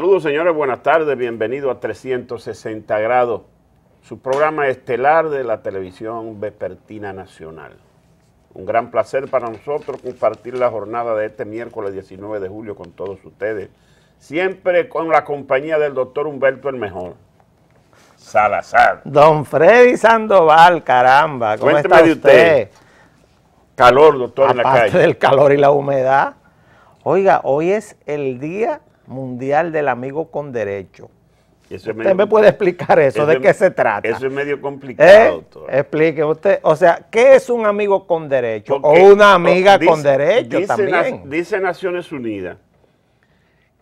Saludos señores, buenas tardes, bienvenido a 360 grados, su programa estelar de la televisión vespertina nacional. Un gran placer para nosotros compartir la jornada de este miércoles 19 de julio con todos ustedes, siempre con la compañía del doctor Humberto el Mejor. Salazar. Don Freddy Sandoval, caramba, ¿cómo Cuénteme está usted? Calor, doctor, en la calle. del calor y la humedad. Oiga, hoy es el día mundial del amigo con derecho. usted me puede explicar eso, de qué se trata. Eso es medio complicado, ¿Eh? doctor. Explique usted, o sea, ¿qué es un amigo con derecho? o una amiga con derecho dice, también. Dice Naciones Unidas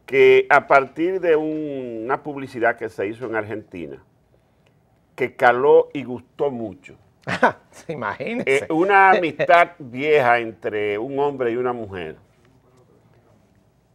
que a partir de una publicidad que se hizo en Argentina, que caló y gustó mucho. Imagínese. Eh, una amistad vieja entre un hombre y una mujer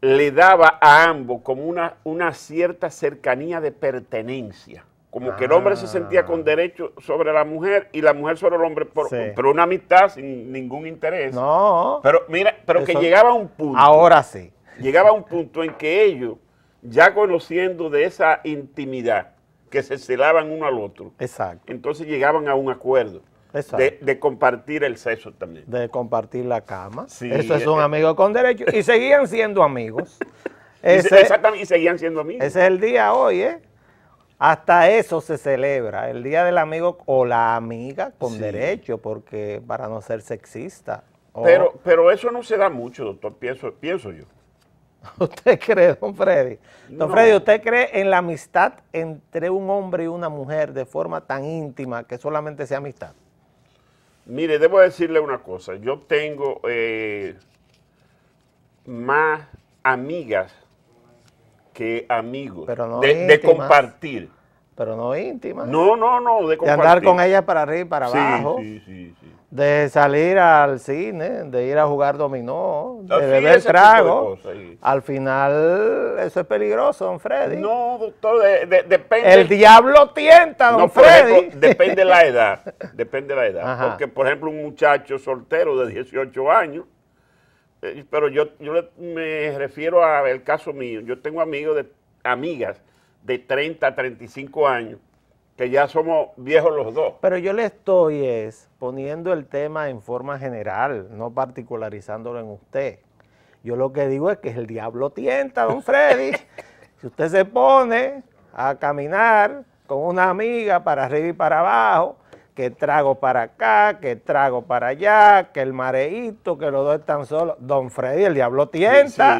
le daba a ambos como una, una cierta cercanía de pertenencia. Como que el hombre se sentía con ah. derecho sobre la mujer y la mujer sobre el hombre, por, pero una amistad sin ningún interés. Pero mira, pero que llegaba un punto. Ahora sí. Llegaba un punto en que ellos, ya conociendo de esa intimidad, que se celaban uno al otro. Exacto. Entonces llegaban a un acuerdo. De, compartir el sexo también. De compartir la cama. Eso es un amigo con derecho. Y seguían siendo amigos. exactamente, y seguían siendo amigos. Ese es el día hoy, ¿eh? Hasta eso se celebra, el día del amigo o la amiga con derecho, porque para no ser sexista. Pero, pero eso no se da mucho, doctor, pienso, pienso yo. ¿Usted cree, don Freddy? Don Freddy, ¿usted cree en la amistad entre un hombre y una mujer de forma tan íntima que solamente sea amistad? Mire, debo decirle una cosa. Yo tengo eh, más amigas que amigos de compartir pero no íntima. No, no, no, de, andar con ella para arriba y para abajo. De salir al cine, de ir a jugar dominó, de beber trago. al final, eso es peligroso, don Freddy. No, doctor, depende. El diablo tienta, don Freddy. depende la edad. Depende la edad. Porque, por ejemplo, un muchacho soltero de 18 años, eh, pero yo, yo me refiero al caso mío. Yo tengo amigos de amigas de 30, 35 años, que ya somos viejos los dos. Pero yo le estoy poniendo el tema en forma general, no particularizándolo en usted. Yo lo que digo es que el diablo tienta, don Freddy. si usted se pone a caminar con una amiga para arriba y para abajo, que trago para acá, que trago para allá, que el mareíto, que los dos están solos. Don Freddy, el diablo tienta.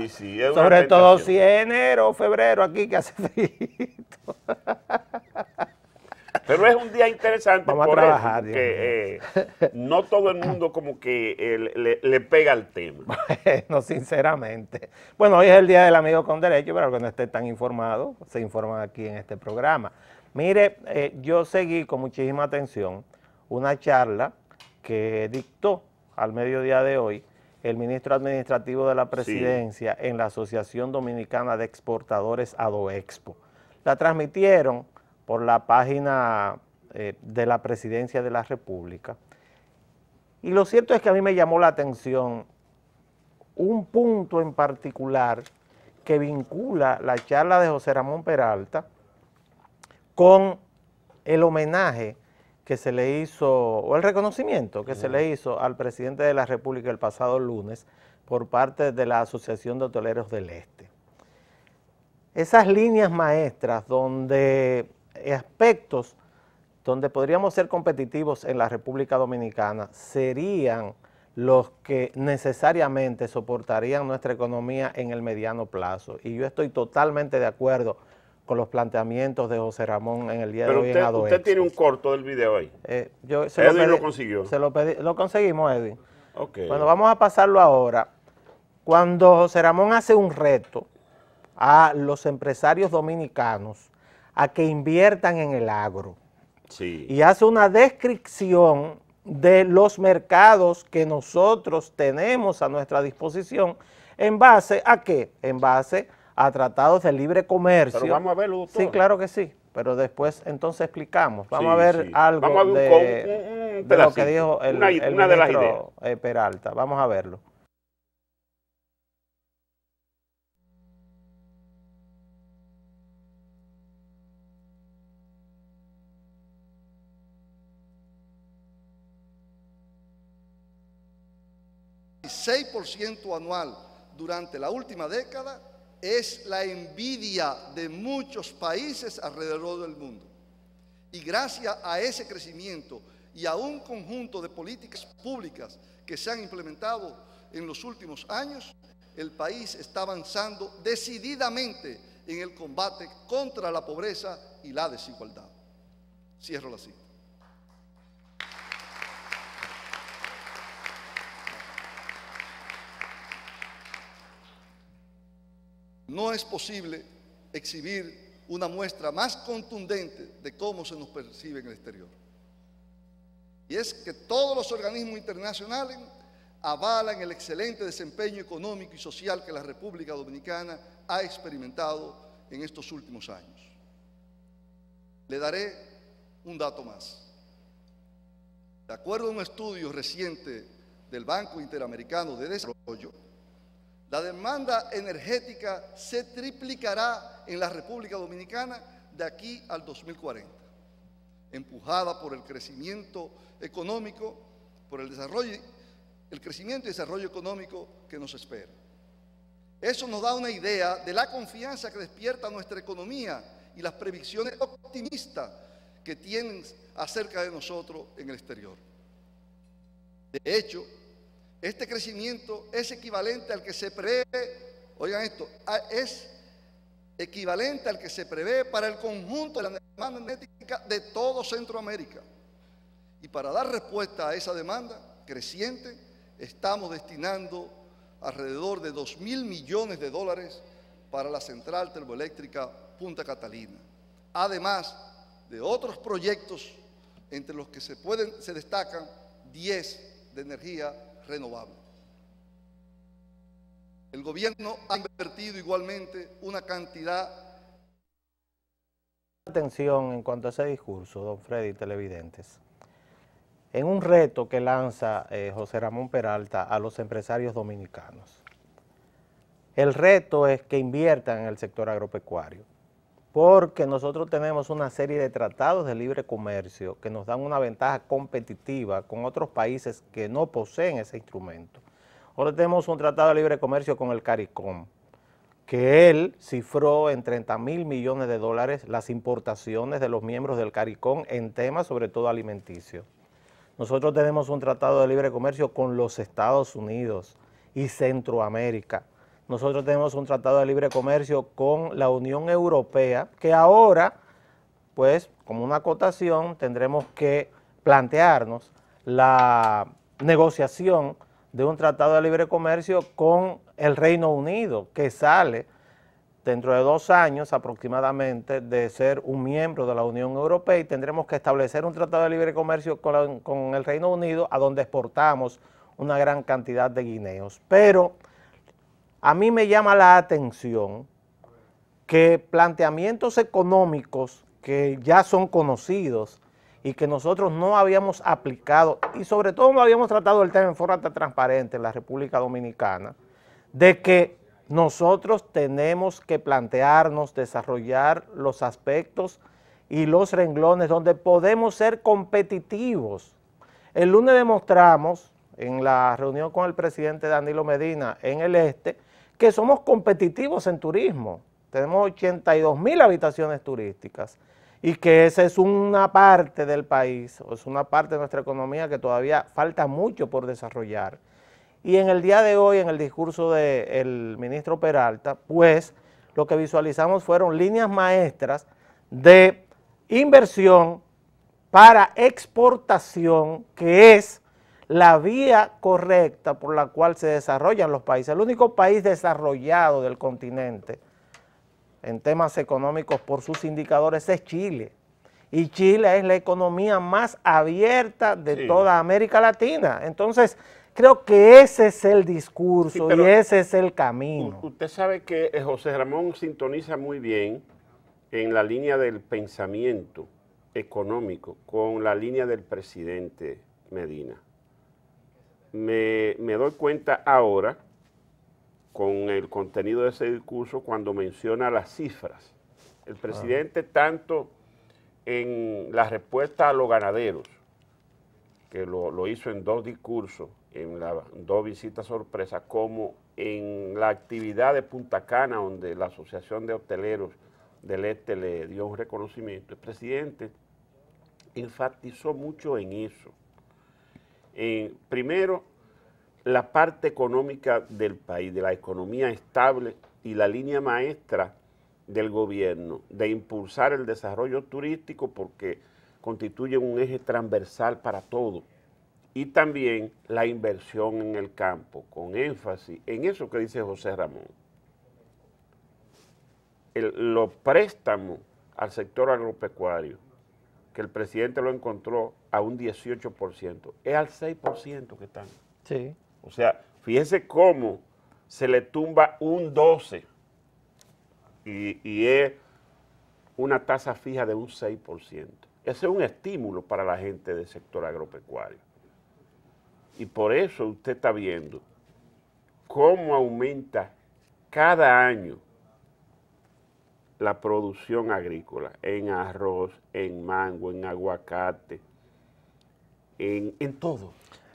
sobre todo si es enero o febrero aquí que hace frío. Pero es un día interesante Vamos trabajar, que eh, no todo el mundo como que eh, le, pega al tema. No, sinceramente. Bueno, hoy es el Día del Amigo con Derecho, pero que no esté tan informado, se informan aquí en este programa. Mire, eh, yo seguí con muchísima atención una charla que dictó al mediodía de hoy el ministro administrativo de la presidencia en la Asociación Dominicana de Exportadores ADOEXPO. La transmitieron por la página eh, de la presidencia de la República. Y lo cierto es que a mí me llamó la atención un punto en particular que vincula la charla de José Ramón Peralta con el homenaje que se le hizo, o el reconocimiento que se le hizo al presidente de la República el pasado lunes por parte de la Asociación de Hoteleros del Este. Esas líneas maestras donde aspectos donde podríamos ser competitivos en la República Dominicana serían los que necesariamente soportarían nuestra economía en el mediano plazo. Y yo estoy totalmente de acuerdo con los planteamientos de José Ramón en el día de hoy en usted tiene un corto del video ahí. Eh, lo, consiguió. Se lo, pedí, lo conseguimos, Eddie. Bueno, vamos a pasarlo ahora. Cuando José Ramón hace un reto a los empresarios dominicanos a que inviertan en el agro sí. y hace una descripción de los mercados que nosotros tenemos a nuestra disposición en base a qué? En base a a tratados de libre comercio. Pero vamos a verlo, doctor. Sí, claro que sí, pero después entonces explicamos. Vamos a ver algo de, lo que dijo el, eh, Peralta. Vamos a verlo. ...6% anual durante la última década es la envidia de muchos países alrededor del mundo. Y gracias a ese crecimiento y a un conjunto de políticas públicas que se han implementado en los últimos años, el país está avanzando decididamente en el combate contra la pobreza y la desigualdad. Cierro la cita. No es posible exhibir una muestra más contundente de cómo se nos percibe en el exterior. Y es que todos los organismos internacionales avalan el excelente desempeño económico y social que la República Dominicana ha experimentado en estos últimos años. Le daré un dato más. De acuerdo a un estudio reciente del Banco Interamericano de Desarrollo, la demanda energética se triplicará en la República Dominicana de aquí al 2040, empujada por el crecimiento económico, por el desarrollo, el crecimiento y desarrollo económico que nos espera. Eso nos da una idea de la confianza que despierta nuestra economía y las previsiones optimistas que tienen acerca de nosotros en el exterior. De hecho, este crecimiento es equivalente al que se prevé, oigan esto, es equivalente al que se prevé para el conjunto de la demanda energética de todo Centroamérica. Y para dar respuesta a esa demanda creciente, estamos destinando alrededor de 2 mil millones de dólares para la central termoeléctrica Punta Catalina. Además de otros proyectos entre los que se, pueden, se destacan 10 de energía renovable. El gobierno ha invertido igualmente una cantidad atención en cuanto a ese discurso, don Freddy Televidentes. En un reto que lanza eh, José Ramón Peralta a los empresarios dominicanos. El reto es que inviertan en el sector agropecuario porque nosotros tenemos una serie de tratados de libre comercio que nos dan una ventaja competitiva con otros países que no poseen ese instrumento. Ahora tenemos un tratado de libre comercio con el CARICOM, que él cifró en 30 mil millones de dólares las importaciones de los miembros del CARICOM en temas sobre todo alimenticios. Nosotros tenemos un tratado de libre comercio con los Estados Unidos y Centroamérica, nosotros tenemos un tratado de libre comercio con la Unión Europea que ahora, pues como una acotación, tendremos que plantearnos la negociación de un tratado de libre comercio con el Reino Unido, que sale dentro de dos años aproximadamente de ser un miembro de la Unión Europea y tendremos que establecer un tratado de libre comercio con, el Reino Unido a donde exportamos una gran cantidad de guineos. Pero a mí me llama la atención que planteamientos económicos que ya son conocidos y que nosotros no habíamos aplicado, y sobre todo no habíamos tratado el tema en forma transparente en la República Dominicana, de que nosotros tenemos que plantearnos, desarrollar los aspectos y los renglones donde podemos ser competitivos. El lunes demostramos en la reunión con el presidente Danilo Medina en el Este, que somos competitivos en turismo. Tenemos 82 mil habitaciones turísticas y que esa es una parte del país, o es una parte de nuestra economía que todavía falta mucho por desarrollar. Y en el día de hoy, en el discurso del ministro Peralta, pues lo que visualizamos fueron líneas maestras de inversión para exportación, que es la vía correcta por la cual se desarrollan los países. El único país desarrollado del continente en temas económicos por sus indicadores es Chile. Y Chile es la economía más abierta de toda América Latina. Entonces, creo que ese es el discurso y ese es el camino. Usted sabe que eh, José Ramón sintoniza muy bien en la línea del pensamiento económico con la línea del presidente Medina. Me, doy cuenta ahora, con el contenido de ese discurso, cuando menciona las cifras. El presidente, tanto en la respuesta a los ganaderos, que lo, lo hizo en dos discursos, en las dos visitas sorpresas, como en la actividad de Punta Cana, donde la Asociación de Hoteleros del Este le dio un reconocimiento, el presidente enfatizó mucho en eso, en primero, la parte económica del país, de la economía estable y la línea maestra del gobierno de impulsar el desarrollo turístico porque constituye un eje transversal para todo. Y también la inversión en el campo, con énfasis en eso que dice José Ramón. los préstamos al sector agropecuario, que el presidente lo encontró a un 18%, es al 6% que están. Sí. O sea, fíjese cómo se le tumba un 12% y, y es una tasa fija de un 6%. Ese es un estímulo para la gente del sector agropecuario. Y por eso usted está viendo cómo aumenta cada año la producción agrícola, en arroz, en mango, en aguacate, en, todo.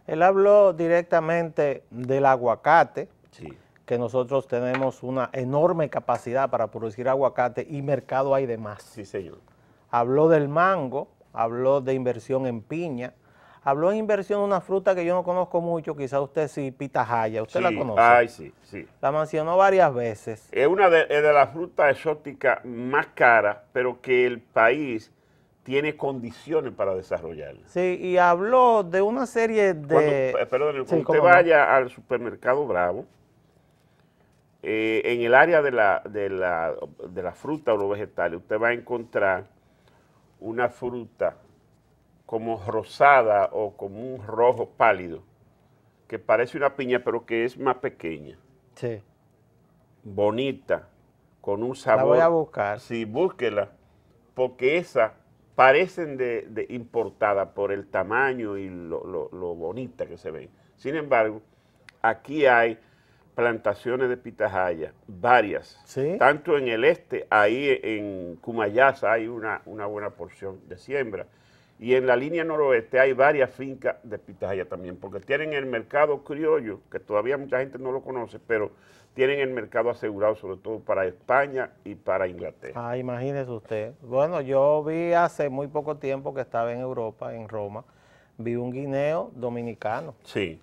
Él habló directamente del aguacate, que nosotros tenemos una enorme capacidad para producir aguacate y mercado hay de más. Sí, señor. Habló del mango, habló de inversión en piña, Habló en inversión de una fruta que yo no conozco mucho, quizás usted sí, pitahaya, usted la conoce. Ay, sí, sí. La mencionó varias veces. Es una de, las frutas exóticas más caras, pero que el país tiene condiciones para desarrollarla. Sí, y habló de una serie de... Eh, perdón, cuando usted vaya al supermercado Bravo, eh, en el área de la, de, la, de la fruta o los vegetales, usted va a encontrar una fruta como rosada o como un rojo pálido, que parece una piña, pero que es más pequeña. Sí. Bonita, con un sabor. La voy a buscar. Sí, búsquela, porque esa parecen de, importadas por el tamaño y lo, bonita que se ven. Sin embargo, aquí hay plantaciones de pitahaya, varias. Tanto en el este, ahí en Cumayasa hay una, una buena porción de siembra. Y en la línea noroeste hay varias fincas de pitahaya también, porque tienen el mercado criollo, que todavía mucha gente no lo conoce, pero tienen el mercado asegurado sobre todo para España y para Inglaterra. Ah, imagínese usted. Bueno, yo vi hace muy poco tiempo que estaba en Europa, en Roma, vi un guineo dominicano. Sí.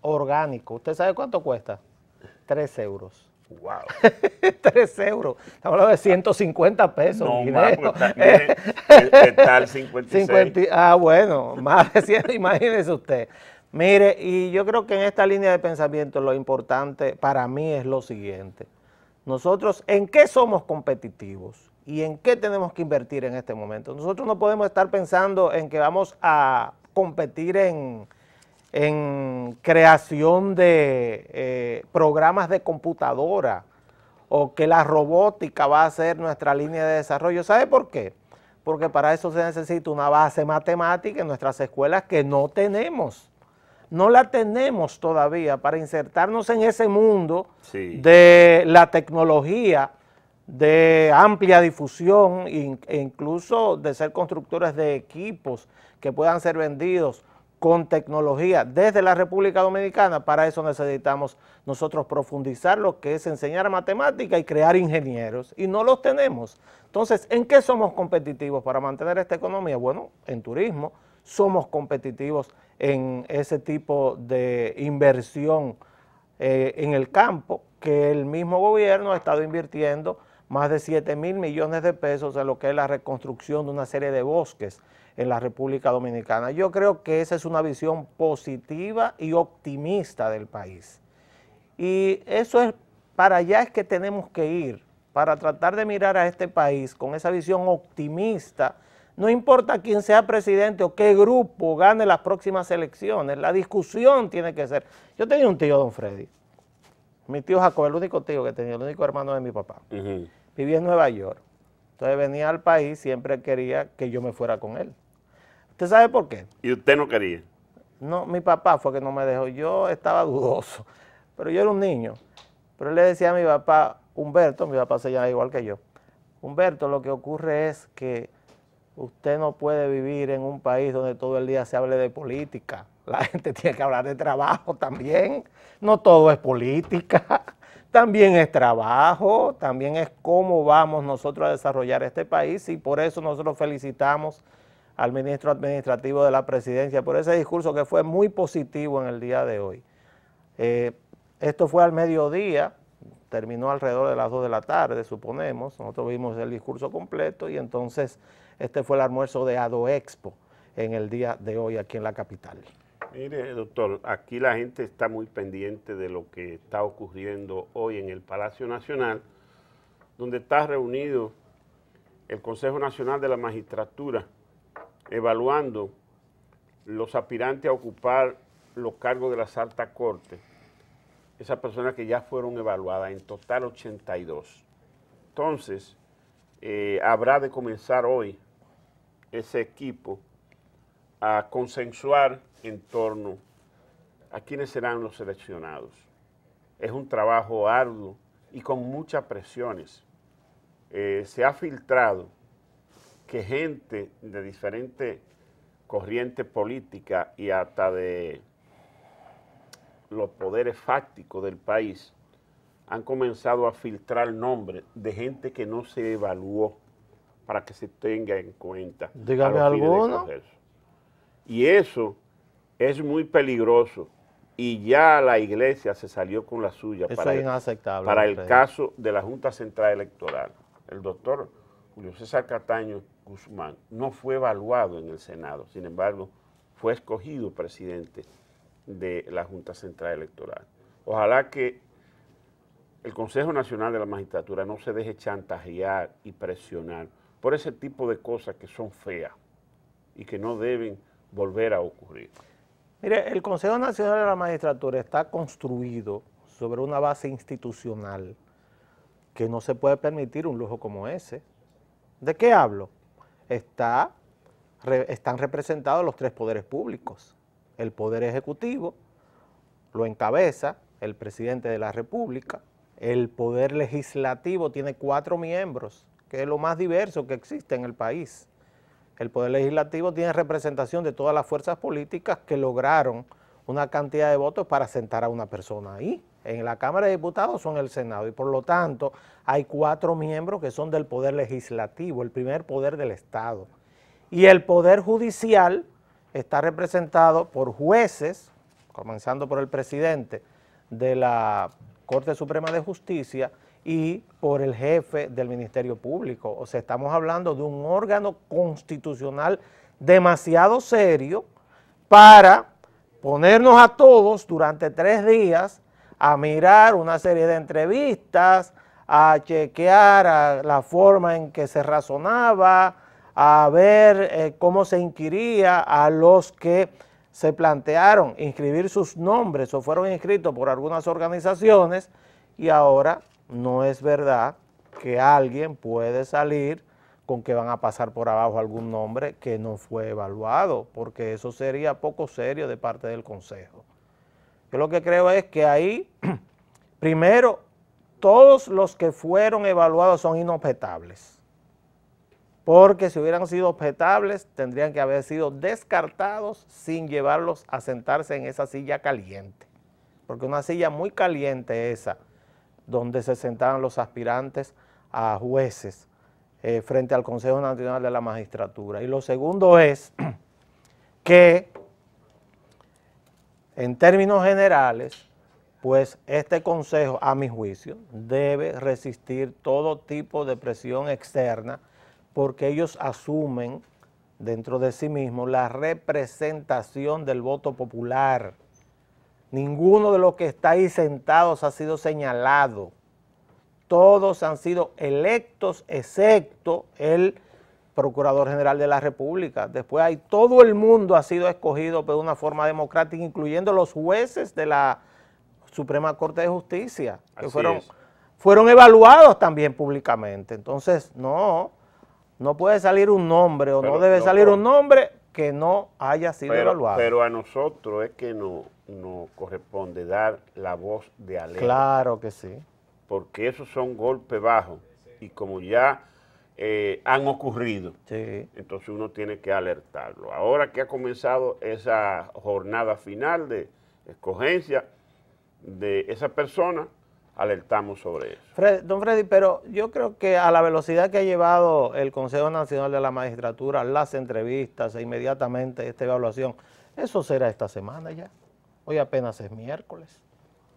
Orgánico. ¿Usted sabe cuánto cuesta? Tres euros. Wow. 3 euros. Estamos hablando de 150 pesos. No, más, tal 56. 50, ah, bueno, más de imagínese usted. Mire, y yo creo que en esta línea de pensamiento lo importante para mí es lo siguiente. Nosotros, ¿en qué somos competitivos? ¿Y en qué tenemos que invertir en este momento? Nosotros no podemos estar pensando en que vamos a competir en en creación de eh, programas de computadora o que la robótica va a ser nuestra línea de desarrollo. ¿Sabe por qué? Porque para eso se necesita una base matemática en nuestras escuelas que no tenemos. No la tenemos todavía para insertarnos en ese mundo de la tecnología de amplia difusión e incluso de ser constructores de equipos que puedan ser vendidos con tecnología desde la República Dominicana. Para eso necesitamos nosotros profundizar lo que es enseñar matemática y crear ingenieros, y no los tenemos. Entonces, ¿en qué somos competitivos para mantener esta economía? Bueno, en turismo, somos competitivos en ese tipo de inversión eh, en el campo, que el mismo gobierno ha estado invirtiendo más de 7 mil millones de pesos en lo que es la reconstrucción de una serie de bosques en la República Dominicana. Yo creo que esa es una visión positiva y optimista del país. Y eso es, para allá es que tenemos que ir, para tratar de mirar a este país con esa visión optimista. No importa quién sea presidente o qué grupo gane las próximas elecciones, la discusión tiene que ser. Yo tenía un tío, don Freddy, mi tío Jacob, el único tío que tenía, el único hermano de mi papá. Vivía en Nueva York. Entonces venía al país, siempre quería que yo me fuera con él. ¿Usted sabe por qué? ¿Y usted no quería? No, mi papá fue que no me dejó. Yo estaba dudoso, pero yo era un niño. Pero le decía a mi papá, Humberto, mi papá se llama igual que yo, Humberto, lo que ocurre es que usted no puede vivir en un país donde todo el día se hable de política. La gente tiene que hablar de trabajo también. No todo es política. También es trabajo, también es cómo vamos nosotros a desarrollar este país y por eso nosotros felicitamos al ministro administrativo de la presidencia por ese discurso que fue muy positivo en el día de hoy. Eh, esto fue al mediodía, terminó alrededor de las 2 de la tarde, suponemos. Nosotros vimos el discurso completo y entonces este fue el almuerzo de Ado Expo en el día de hoy aquí en la capital. Mire, doctor, aquí la gente está muy pendiente de lo que está ocurriendo hoy en el Palacio Nacional, donde está reunido el Consejo Nacional de la Magistratura, evaluando los aspirantes a ocupar los cargos de las alta corte, esas personas que ya fueron evaluadas, en total 82. Entonces, eh, habrá de comenzar hoy ese equipo a consensuar en torno a quiénes serán los seleccionados. Es un trabajo arduo y con muchas presiones. Eh, se ha filtrado que gente de diferentes corriente política y hasta de los poderes fácticos del país han comenzado a filtrar nombres de gente que no se evaluó para que se tenga en cuenta. Dígame alguno. Y eso es muy peligroso. Y ya la iglesia se salió con la suya eso para, es inaceptable, para el caso de la Junta Central Electoral. El doctor Julio César Cataño Guzmán no fue evaluado en el Senado, sin embargo, fue escogido presidente de la Junta Central Electoral. Ojalá que el Consejo Nacional de la Magistratura no se deje chantajear y presionar por ese tipo de cosas que son feas y que no deben volver a ocurrir. Mire, el Consejo Nacional de la Magistratura está construido sobre una base institucional que no se puede permitir un lujo como ese. ¿De qué hablo? están representados los tres poderes públicos. El poder ejecutivo lo encabeza el presidente de la República. El poder legislativo tiene cuatro miembros, que es lo más diverso que existe en el país. El poder legislativo tiene representación de todas las fuerzas políticas que lograron una cantidad de votos para sentar a una persona ahí en la Cámara de Diputados son el Senado y por lo tanto hay cuatro miembros que son del Poder Legislativo, el primer poder del Estado. Y el Poder Judicial está representado por jueces, comenzando por el presidente de la Corte Suprema de Justicia y por el jefe del Ministerio Público. O sea, estamos hablando de un órgano constitucional demasiado serio para ponernos a todos durante tres días a mirar una serie de entrevistas, a chequear la forma en que se razonaba, a ver eh, cómo se inquiría a los que se plantearon inscribir sus nombres o fueron inscritos por algunas organizaciones y ahora no es verdad que alguien puede salir con que van a pasar por abajo algún nombre que no fue evaluado, porque eso sería poco serio de parte del Consejo. Yo lo que creo es que ahí, primero, todos los que fueron evaluados son inobjetables, porque si hubieran sido objetables tendrían que haber sido descartados sin llevarlos a sentarse en esa silla caliente, porque una silla muy caliente esa, donde se sentaban los aspirantes a jueces eh, frente al Consejo Nacional de la Magistratura. Y lo segundo es que en términos generales, pues este consejo, a mi juicio, debe resistir todo tipo de presión externa porque ellos asumen dentro de sí mismos la representación del voto popular. Ninguno de los que está ahí sentados ha sido señalado. Todos han sido electos, excepto el Procurador General de la República. Después hay todo el mundo ha sido escogido de una forma democrática, incluyendo los jueces de la Suprema Corte de Justicia, que fueron, fueron evaluados también públicamente. Entonces, no, no puede salir un nombre o no debe salir un nombre que no haya sido evaluado. Pero a nosotros es que nos corresponde dar la voz de alerta. Claro que sí. Porque esos son golpes bajos y como ya eh, han ocurrido. Entonces uno tiene que alertarlo. Ahora que ha comenzado esa jornada final de escogencia de esa persona, alertamos sobre eso. don Freddy, pero yo creo que a la velocidad que ha llevado el Consejo Nacional de la Magistratura, las entrevistas e inmediatamente esta evaluación, eso será esta semana ya. Hoy apenas es miércoles.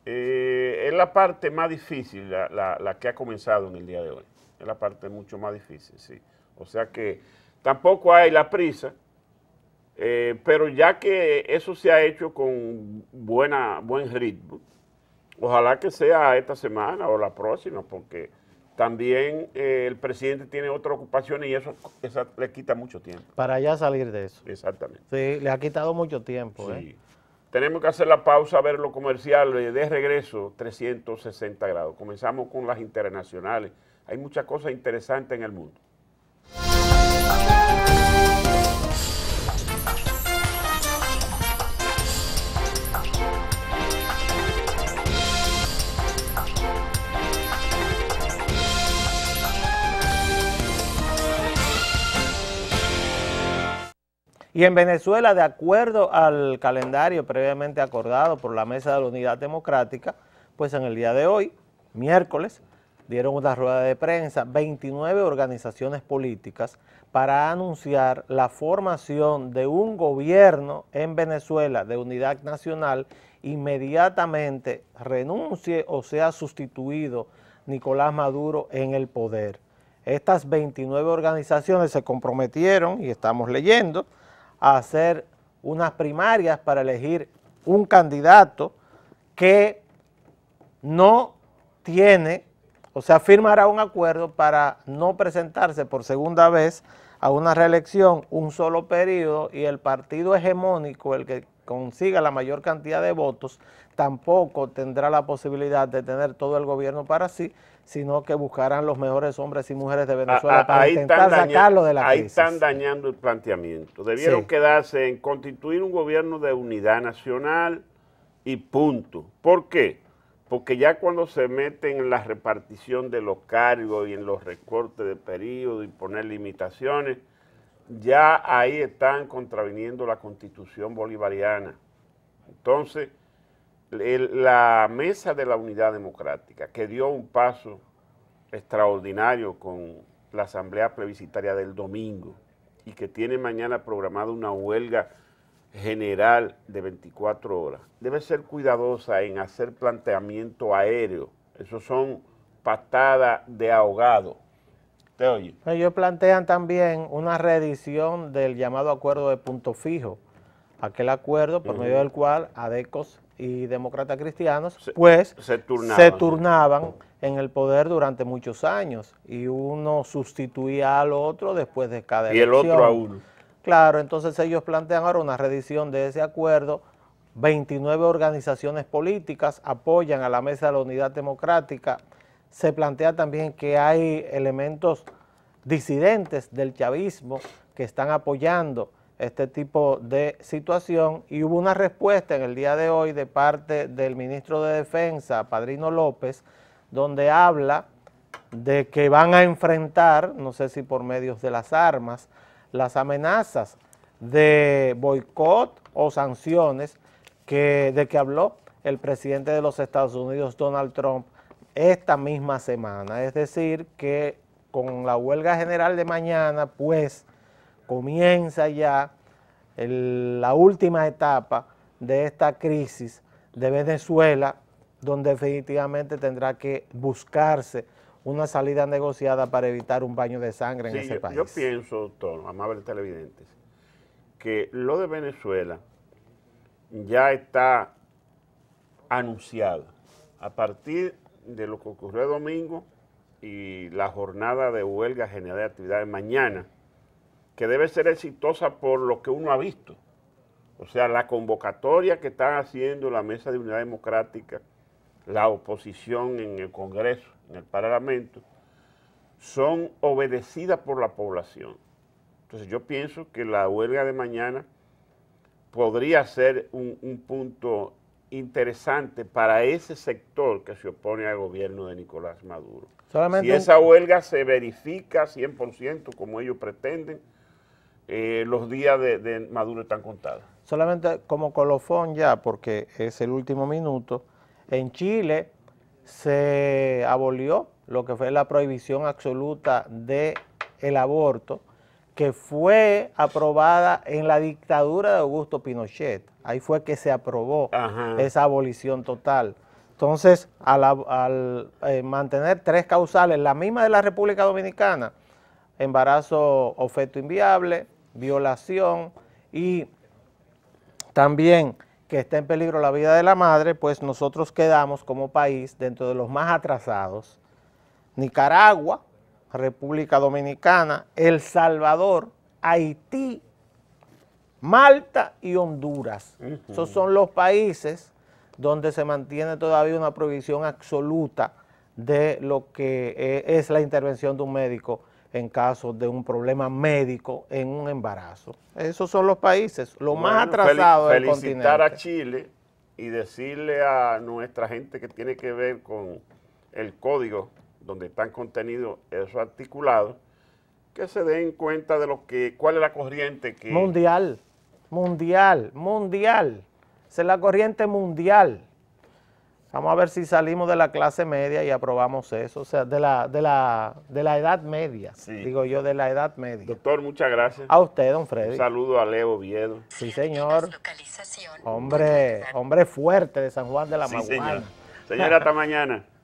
Eh, es la parte más difícil, la que ha comenzado en el día de hoy es la parte mucho más difícil, sí. O sea que tampoco hay la prisa, eh, pero ya que eso se ha hecho con buena, buen ritmo, ojalá que sea esta semana o la próxima, porque también eh, el presidente tiene otra ocupación y eso, le quita mucho tiempo. Para ya salir de eso. Exactamente. Sí, le ha quitado mucho tiempo. ¿eh? Sí. Tenemos que hacer la pausa, a ver lo comercial de regreso 360 grados. Comenzamos con las internacionales. Hay muchas cosas interesantes en el mundo. Y en Venezuela, de acuerdo al calendario previamente acordado por la Mesa de la Unidad Democrática, pues en el día de hoy, miércoles, dieron una rueda de prensa 29 organizaciones políticas para anunciar la formación de un gobierno en Venezuela de unidad nacional, inmediatamente renuncie o sea sustituido Nicolás Maduro en el poder. Estas 29 organizaciones se comprometieron, y estamos leyendo, a hacer unas primarias para elegir un candidato que no tiene o sea, firmará un acuerdo para no presentarse por segunda vez a una reelección un solo periodo y el partido hegemónico, el que consiga la mayor cantidad de votos, tampoco tendrá la posibilidad de tener todo el gobierno para sí, sino que buscarán los mejores hombres y mujeres de ah, Venezuela ah, para sacarlo de la Ahí están dañando el planteamiento. Debieron quedarse en constituir un gobierno de unidad nacional y punto. ¿Por qué? porque ya cuando se meten en la repartición de los cargos y en los recortes de periodo y poner limitaciones, ya ahí están contraviniendo la constitución bolivariana. Entonces, la mesa de la unidad democrática, que dio un paso extraordinario con la asamblea plebiscitaria del domingo y que tiene mañana programada una huelga general de 24 horas. Debe ser cuidadosa en hacer planteamiento aéreo. eso son patadas de ahogado. ¿Te Ellos plantean también una reedición del llamado acuerdo de punto fijo. Aquel acuerdo por medio del cual ADECOS y demócratas cristianos, pues se turnaban, se turnaban en el poder durante muchos años y uno sustituía al otro después de cada elección. Y el otro a uno. Claro, entonces ellos plantean ahora una redición de ese acuerdo. 29 organizaciones políticas apoyan a la Mesa de la Unidad Democrática. Se plantea también que hay elementos disidentes del chavismo que están apoyando este tipo de situación y hubo una respuesta en el día de hoy de parte del ministro de Defensa, Padrino López, donde habla de que van a enfrentar, no sé si por medios de las armas, las amenazas de boicot o sanciones que, de que habló el presidente de los Estados Unidos, Donald Trump, esta misma semana. Es decir, que con la huelga general de mañana, pues comienza ya la última etapa de esta crisis de Venezuela, donde definitivamente tendrá que buscarse una salida negociada para evitar un baño de sangre en ese país. Yo pienso, doctor, amables televidentes, que lo de Venezuela ya está anunciado. A partir de lo que ocurrió el domingo y la jornada de huelga general de actividades mañana, que debe ser exitosa por lo que uno ha visto. O sea, la convocatoria que están haciendo la Mesa de Unidad Democrática la oposición en el Congreso, en el Parlamento, son obedecidas por la población. Entonces yo pienso que la huelga de mañana podría ser un, punto interesante para ese sector que se opone al gobierno de Nicolás Maduro. si esa huelga se verifica 100% como ellos pretenden, eh, los días de Maduro están contados. Solamente como colofón ya, porque es el último minuto, en Chile se abolió lo que fue la prohibición absoluta del el aborto, que fue aprobada en la dictadura de Augusto Pinochet. Ahí fue que se aprobó esa abolición total. Entonces, al, eh, mantener tres causales, la misma de la República Dominicana, embarazo o inviable, violación y también que está en peligro la vida de la madre, pues nosotros quedamos como país dentro de los más atrasados. Nicaragua, República Dominicana, El Salvador, Haití, Malta y Honduras. Esos son los países donde se mantiene todavía una prohibición absoluta de lo que eh, es la intervención de un médico en caso de un problema médico en un embarazo. Esos son los países, lo más atrasado del continente. Felicitar a Chile y decirle a nuestra gente que tiene que ver con el código donde están contenidos esos articulados, que se den cuenta de lo que, cuál es la corriente que... Mundial, mundial, mundial. es la corriente mundial. Vamos a ver si salimos de la clase media y aprobamos eso, o sea, de la, de la, de la edad media, digo yo, de la edad media. Doctor, muchas gracias. A usted, don Freddy. Un saludo a Leo Viedo. Sí, señor. Hombre, hombre fuerte de San Juan de la sí, Maguana. Señora. señora, hasta mañana.